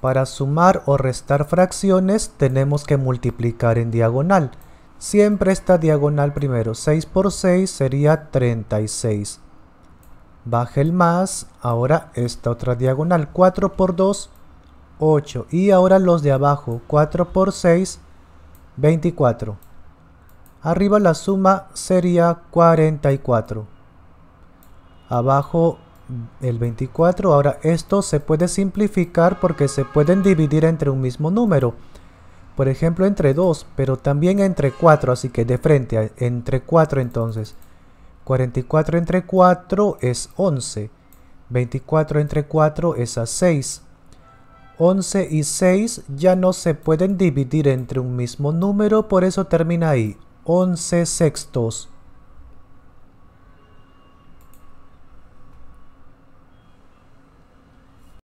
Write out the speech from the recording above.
Para sumar o restar fracciones tenemos que multiplicar en diagonal. Siempre esta diagonal primero. 6 por 6 sería 36. Baje el más. Ahora esta otra diagonal. 4 por 2, 8. Y ahora los de abajo. 4 por 6, 24. Arriba la suma sería 44. Abajo el 24. Ahora, esto se puede simplificar porque se pueden dividir entre un mismo número. Por ejemplo, entre 2, pero también entre 4, así que de frente, entre 4 entonces. 44 entre 4 es 11. 24 entre 4 es a 6. 11 y 6 ya no se pueden dividir entre un mismo número, por eso termina ahí. 11 sextos.